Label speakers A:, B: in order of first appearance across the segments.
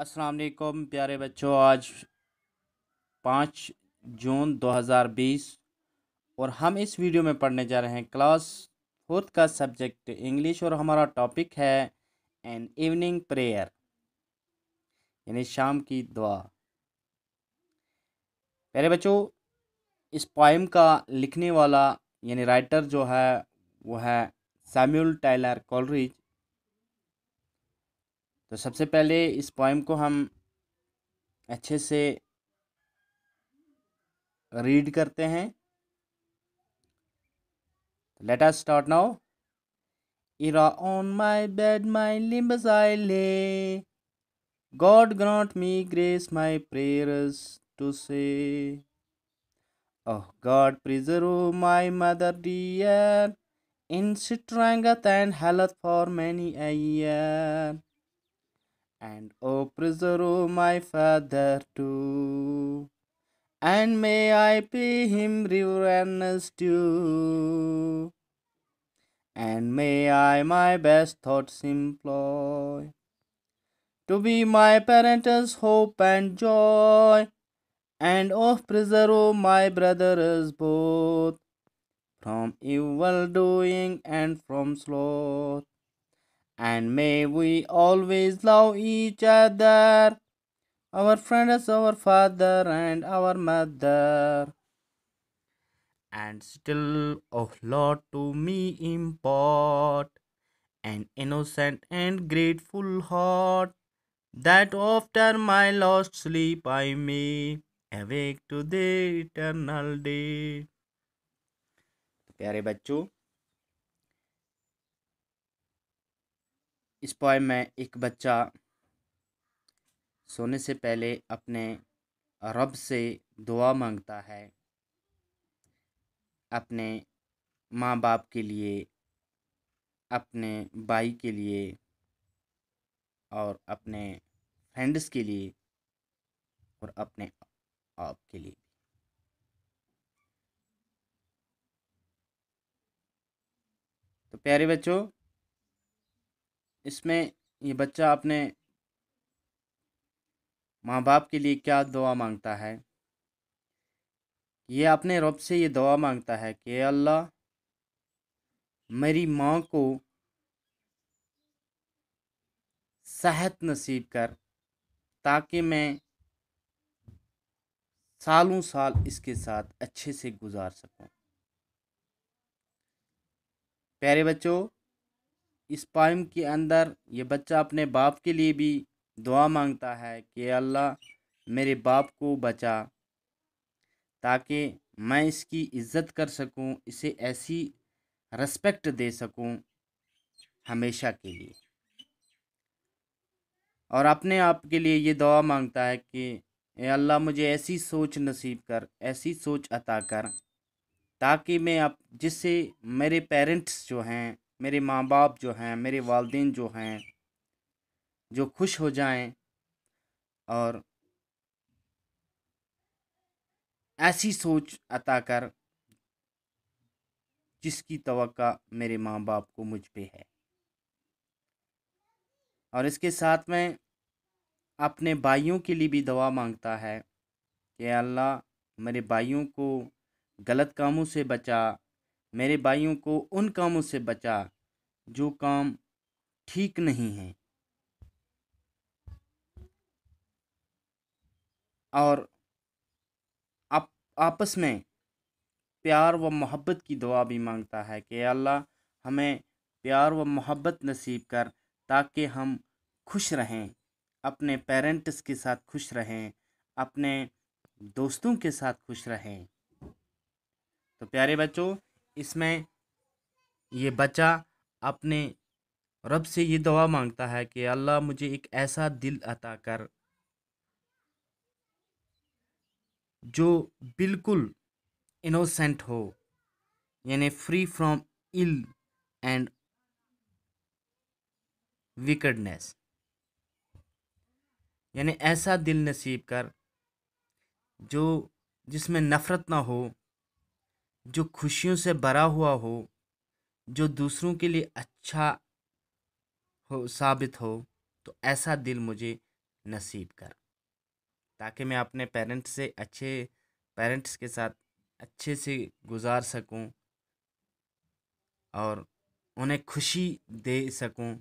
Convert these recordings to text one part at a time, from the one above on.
A: अस्सलाम वालेकुम प्यारे बच्चों आज पाँच जून 2020 और हम इस वीडियो में पढ़ने जा रहे हैं क्लास फोर्थ का सब्जेक्ट इंग्लिश और हमारा टॉपिक है एन इवनिंग प्रेयर यानी शाम की दुआ प्यारे बच्चों इस पॉइम का लिखने वाला यानी राइटर जो है वो है सैम्यूल टाइलर कॉलरिज तो सबसे पहले इस पॉइम को हम अच्छे से रीड करते हैं let us start now here on my bed my limbs I lay God grant me grace my prayers to say oh God preserve my mother dear in strength and health for many a and O preserve my father too. And may I pay him reverence due. And may I my best thoughts employ. To be my parents' hope and joy. And O preserve my brothers both. From evil doing and from sloth and may we always love each other. Our friend is our father and our mother. And still, oh Lord, to me impart an innocent and grateful heart that after my lost sleep I may awake to the eternal day. प्यारे बच्चों इस poem में एक बच्चा सोने से पहले अपने रब से दुआ मांगता है अपने माँ बाप के लिए अपने भाई के लिए और अपने फ्रेंड्स के लिए और अपने आप के लिए तो प्यारे बच्चों इसमें ये बच्चा अपने माँ बाप के लिए क्या दुआ मांगता है ये अपने रब से ये दुआ मांगता है कि अल्लाह मेरी माँ को सेहत नसीब कर ताकि मैं सालों साल इसके साथ अच्छे से गुजार सकूं प्यारे बच्चों इस पाइम के अंदर ये बच्चा अपने बाप के लिए भी दुआ मांगता है कि अल्लाह मेरे बाप को बचा ताकि मैं इसकी इज़्ज़त कर सकूं, इसे ऐसी रेस्पेक्ट दे सकूं हमेशा के लिए और अपने आप के लिए ये दुआ मांगता है कि अल्लाह मुझे ऐसी सोच नसीब कर ऐसी सोच अता कर ताकि मैं आप जिससे मेरे पेरेंट्स जो हैं मेरे माँ बाप जो हैं मेरे वालदे जो हैं जो खुश हो जाएं और ऐसी सोच अता कर जिसकी तवक्का मेरे माँ बाप को मुझ पे है और इसके साथ में अपने भाइयों के लिए भी दवा मांगता है कि अल्लाह मेरे भाइयों को गलत कामों से बचा मेरे भाइयों को उन कामों से बचा जो काम ठीक नहीं है और आप आपस में प्यार व मोहब्बत की दुआ भी मांगता है कि अल्लाह हमें प्यार व मोहब्बत नसीब कर ताकि हम खुश रहें अपने पेरेंट्स के साथ खुश रहें अपने दोस्तों के साथ खुश रहें तो प्यारे बच्चों इसमें ये बच्चा अपने रब से ये दुआ मांगता है कि अल्लाह मुझे एक ऐसा दिल अता कर जो बिल्कुल इनोसेंट हो यानी free from ill and wickedness यानी ऐसा दिल नसीब कर जो जिसमें नफ़रत ना हो जो खुशियों से भरा हुआ हो जो दूसरों के लिए अच्छा हो साबित हो तो ऐसा दिल मुझे नसीब कर ताकि मैं अपने पेरेंट्स से अच्छे पेरेंट्स के साथ अच्छे से गुजार सकूं और उन्हें खुशी दे सकूं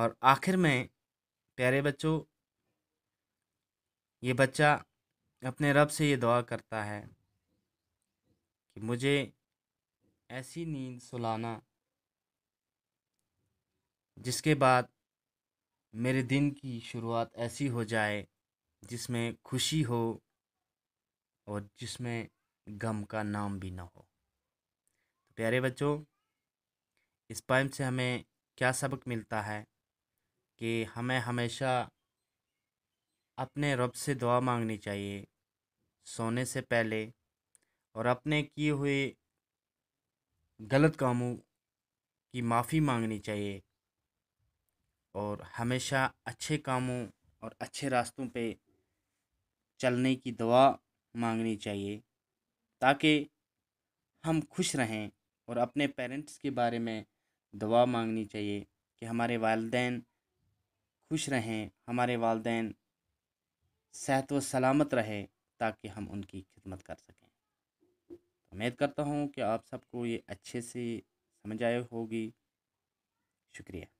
A: और आखिर में प्यारे बच्चों ये बच्चा अपने रब से ये दुआ करता है कि मुझे ऐसी नींद सुलाना जिसके बाद मेरे दिन की शुरुआत ऐसी हो जाए जिसमें खुशी हो और जिसमें गम का नाम भी ना हो तो प्यारे बच्चों इस पाइम से हमें क्या सबक मिलता है कि हमें हमेशा अपने रब से दुआ मांगनी चाहिए सोने से पहले और अपने किए हुए गलत कामों की माफ़ी मांगनी चाहिए और हमेशा अच्छे कामों और अच्छे रास्तों पे चलने की दुआ मांगनी चाहिए ताकि हम खुश रहें और अपने पेरेंट्स के बारे में दुआ मांगनी चाहिए कि हमारे वालदेन खुश रहें हमारे वालदेन सेहत व सलामत रहें ताकि हम उनकी खिदमत कर सकें उम्मीद करता हूँ कि आप सबको ये अच्छे से समझ आए होगी शुक्रिया